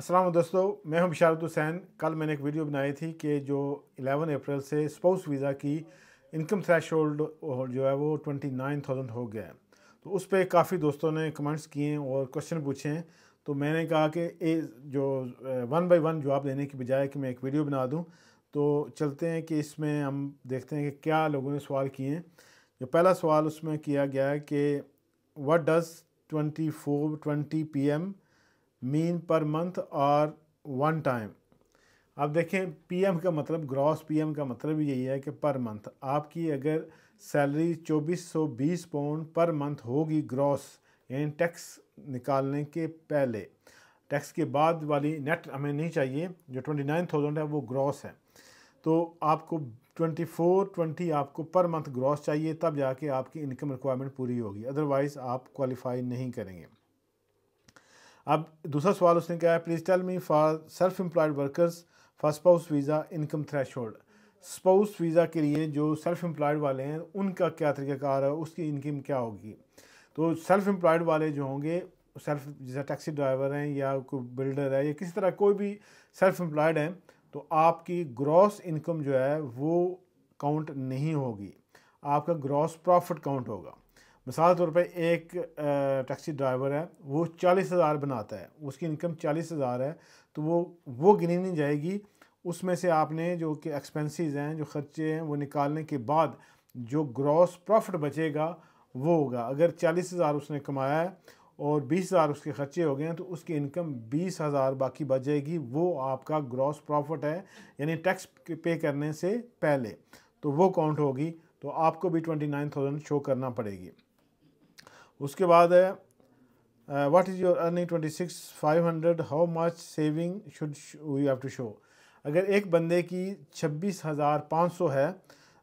असलम दोस्तों मैं हूं बिशारत हुसैन कल मैंने एक वीडियो बनाई थी कि जो 11 अप्रैल से स्पाउस वीज़ा की इनकम थ्रेश होल्ड जो है वो 29,000 हो गया है तो उस पर काफ़ी दोस्तों ने कमेंट्स किए और क्वेश्चन पूछे हैं तो मैंने कहा कि ए जो वन बाय वन जवाब देने की बजाय कि मैं एक वीडियो बना दूं तो चलते हैं कि इसमें हम देखते हैं कि क्या लोगों ने सवाल किए हैं जो पहला सवाल उसमें किया गया है कि what does twenty four twenty P M mean per month और वन टाइम अब देखें पीएम का मतलब ग्रॉस पीएम का मतलब यही है कि पर मंथ आपकी अगर सैलरी 2420 पाउंड पर मंथ होगी ग्रॉस यानी टैक्स निकालने के पहले टैक्स के बाद वाली नेट हमें नहीं चाहिए जो 29,000 है वो ग्रॉस है तो आपको 24 20 आपको पर मंथ ग्रॉस चाहिए तब जाके आपकी इनकम रिक्वायरमेंट पूरी होगी अदरवाइज़ आप क्वालिफाई नहीं करेंगे अब दूसरा सवाल उसने कहा है please tell me for self employed workers for spouse visa income threshold spouse visa के लिए जो सेल्फ एम्प्लॉयड वाले हैं उनका क्या तरीक़ाकार है उसकी इनकम क्या होगी तो सेल्फ एम्प्लॉयड वाले जो होंगे सेल्फ जैसे टैक्सी ड्राइवर हैं या कोई बिल्डर है या किसी तरह कोई भी सेल्फ एम्प्लॉयड हैं तो आपकी ग्रॉस इनकम जो है वो काउंट नहीं होगी आपका ग्रॉस प्रॉफिट काउंट होगा मिसाल तौर पे एक टैक्सी ड्राइवर है वो चालीस हज़ार बनाता है उसकी इनकम चालीस हज़ार है तो वो वो गिनी नहीं जाएगी उसमें से आपने जो कि एक्सपेंसेस हैं जो ख़र्चे हैं वो निकालने के बाद जो ग्रॉस प्रॉफिट बचेगा वो होगा अगर चालीस हज़ार उसने कमाया है और बीस हज़ार उसके ख़र्चे हो गए हैं तो उसकी इनकम बीस हज़ार बाकी बच जाएगी वो आपका ग्रॉस प्रॉफिट है यानी टैक्स पे करने से पहले तो वो काउंट होगी तो आपको भी ट्वेंटी नाइन थाउजेंड शो करना पड़ेगी उसके बाद है what is your earning twenty six five hundred how much saving should we have to show अगर एक बंदे की छब्बीस हज़ार पाँच सौ है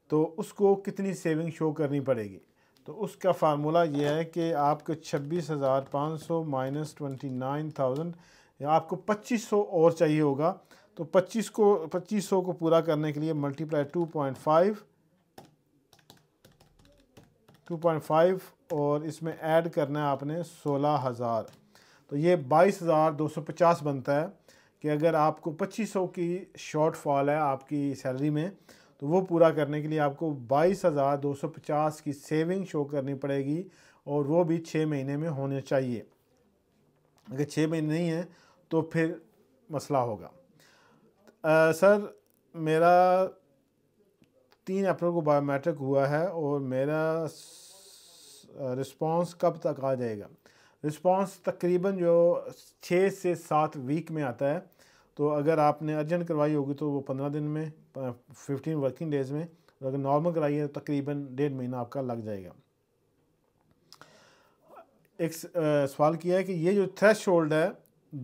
तो उसको कितनी सेविंग शो करनी पड़ेगी तो उसका फार्मूला ये है कि आपको छब्बीस हज़ार पाँच सौ माइनस ट्वेंटी नाइन थाउजेंड या आपको पच्चीस सौ और चाहिए होगा तो पच्चीस को पच्चीस सौ को पूरा करने के लिए मल्टीप्लाई टू पॉइंट फाइव 2.5 और इसमें ऐड करना है आपने सोलह हज़ार तो ये बाईस हज़ार दो सौ पचास बनता है कि अगर आपको पच्चीस सौ की शॉर्ट फॉल है आपकी सैलरी में तो वो पूरा करने के लिए आपको बाईस हज़ार दो सौ पचास की सेविंग शो करनी पड़ेगी और वो भी छः महीने में होने चाहिए अगर छः महीने नहीं है तो फिर मसला होगा आ, सर मेरा तीन अप्रैल को बायोमेट्रिक हुआ है और मेरा रिस्पांस कब तक आ जाएगा रिस्पांस तकरीबन जो छः से सात वीक में आता है तो अगर आपने अर्जेंट करवाई होगी तो वो पंद्रह दिन में फिफ्टीन वर्किंग डेज़ में और अगर नॉर्मल कराई है तो तकरीबन डेढ़ महीना आपका लग जाएगा एक सवाल किया है कि ये जो थ्रेश होल्ड है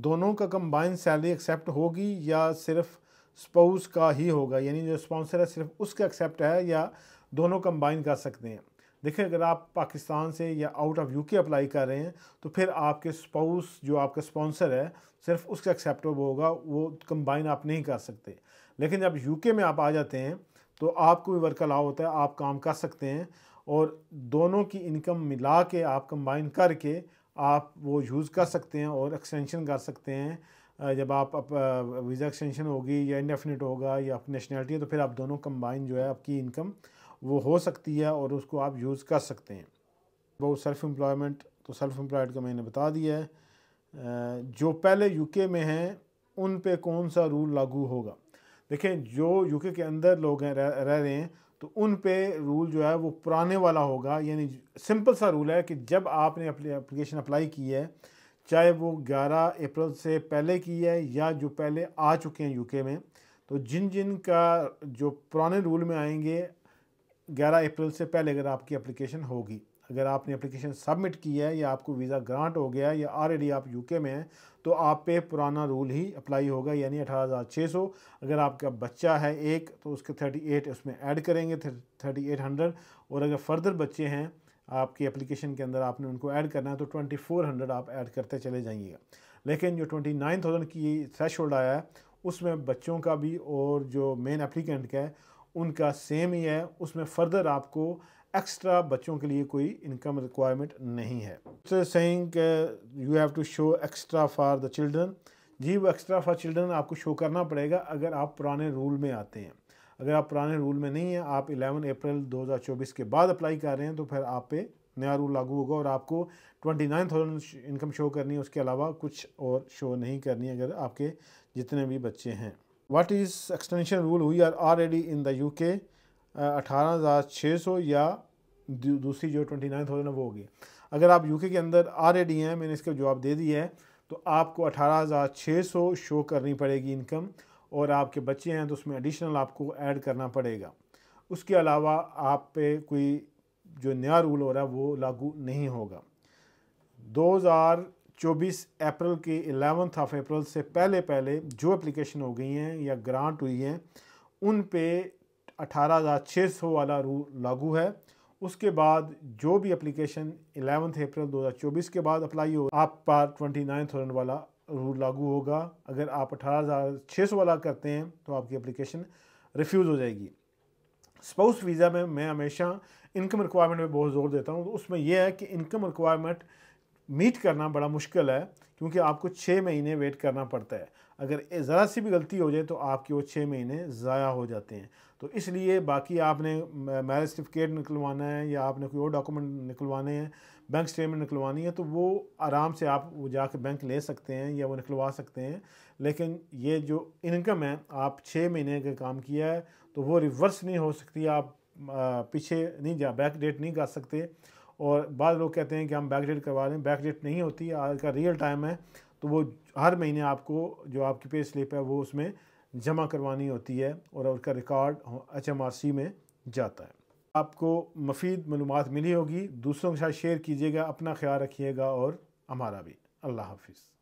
दोनों का कंबाइन सैलरी एक्सेप्ट होगी या सिर्फ स्पाउस का ही होगा यानी जो स्पॉन्सर है सिर्फ उसका एक्सेप्ट है या दोनों कंबाइन कर सकते हैं देखिए अगर आप पाकिस्तान से या आउट ऑफ यूके अप्लाई कर रहे हैं तो फिर आपके स्पाउस जो आपका स्पॉन्सर है सिर्फ उसका एक्सेप्ट होगा वो कंबाइन आप नहीं कर सकते लेकिन जब यूके में आप आ जाते हैं तो आपको भी वर्क अलाव होता है आप काम कर सकते हैं और दोनों की इनकम मिला के आप कंबाइन करके आप वो यूज़ कर सकते हैं और एक्सटेंशन कर सकते हैं जब आप, वीज़ा एक्सटेंशन होगी या इनडेफिनेट होगा या आपकी नेशनैलिटी है तो फिर आप दोनों कम्बाइन जो है आपकी इनकम वो हो सकती है और उसको आप यूज़ कर सकते हैं वो सेल्फ़ एम्प्लॉयमेंट तो सेल्फ़ एम्प्लॉयड का मैंने बता दिया है जो पहले यूके में हैं उन पे कौन सा रूल लागू होगा देखें जो यूके के अंदर लोग हैं रह, रह रहे हैं तो उन पे रूल जो है वो पुराने वाला होगा यानी सिंपल सा रूल है कि जब आपने अपनी एप्लीकेशन अप्लाई की है चाहे वो 11 अप्रैल से पहले की है या जो पहले आ चुके हैं यूके में तो जिन जिन का जो पुराने रूल में आएंगे 11 अप्रैल से पहले अगर आपकी एप्लीकेशन होगी अगर आपने एप्लीकेशन सबमिट की है या आपको वीज़ा ग्रांट हो गया या ऑलरेडी आप यूके में हैं तो आप पे पुराना रूल ही अप्लाई होगा यानी अठारह हज़ार छः सौ अगर आपका बच्चा है एक तो उसके थर्टी एट उसमें ऐड करेंगे थर्टी एट हंड्रेड और अगर फर्दर बच्चे हैं आपकी एप्लीकेशन के अंदर आपने उनको ऐड करना है तो 2400 आप ऐड करते चले जाइएगा लेकिन जो 29000 की थ्रेश आया है उसमें बच्चों का भी और जो मेन एप्लीकेंट का है उनका सेम ही है उसमें फर्दर आपको एक्स्ट्रा बच्चों के लिए कोई इनकम रिक्वायरमेंट नहीं है saying you have to show extra for the children जी वो एक्स्ट्रा फॉर चिल्ड्रन आपको शो करना पड़ेगा अगर आप पुराने रूल में आते हैं अगर आप पुराने रूल में नहीं हैं आप 11 अप्रैल 2024 के बाद अप्लाई कर रहे हैं तो फिर आप पे नया रूल लागू होगा और आपको twenty nine thousand income show करनी है उसके अलावा कुछ और शो नहीं करनी है अगर आपके जितने भी बच्चे हैं what is extension rule we are already in the U K अठारह हज़ार छः सौ या दूसरी जो ट्वेंटी नाइन थाउजेंड वो होगी अगर आप यूके के अंदर ऑलरेडी हैं मैंने इसका जवाब दे दिया है तो आपको अठारह हज़ार छः सौ शो करनी पड़ेगी इनकम और आपके बच्चे हैं तो उसमें एडिशनल आपको ऐड करना पड़ेगा उसके अलावा आप पे कोई जो नया रूल हो रहा है वो लागू नहीं होगा 2024 अप्रैल के एलेवंथ ऑफ अप्रैल से पहले पहले जो एप्लीकेशन हो गई हैं या ग्रांट हुई हैं उन पे 18,600 वाला रूल लागू है उसके बाद जो भी एप्लीकेशन एलेवंथ अप्रैल 2024 के बाद अप्लाई हो आप पर ट्वेंटी वाला रूल लागू होगा अगर आप अठारह हज़ार छः सौ वाला करते हैं तो आपकी एप्लीकेशन रिफ्यूज़ हो जाएगी स्पाउस वीज़ा में मैं हमेशा इनकम रिक्वायरमेंट में बहुत ज़ोर देता हूँ तो उसमें यह है कि इनकम रिक्वायरमेंट मीट करना बड़ा मुश्किल है क्योंकि आपको छः महीने वेट करना पड़ता है अगर ज़रा सी भी गलती हो जाए तो आपके वो छः महीने ज़ाया हो जाते हैं तो इसलिए बाकी आपने मैरिज सर्टिफिकेट निकलवाना है या आपने कोई और डॉक्यूमेंट निकलवाने हैं बैंक स्टेटमेंट निकलवानी है तो वो आराम से आप वो जाके बैंक ले सकते हैं या वो निकलवा सकते हैं लेकिन ये जो इनकम है आप छः महीने का काम किया है तो वो रिवर्स नहीं हो सकती आप पीछे नहीं जा बैक डेट नहीं कर सकते और बाद लोग कहते हैं कि हम बैक डेट करवा लें बैक डेट नहीं होती आज का रियल टाइम है तो वो हर महीने आपको जो आपकी पे स्लिप है वो उसमें जमा करवानी होती है और उसका record H M R C में जाता है आपको मफीद मालूम मिली होगी दूसरों के साथ शेयर कीजिएगा अपना ख्याल रखिएगा और हमारा भी अल्लाह हाफिज़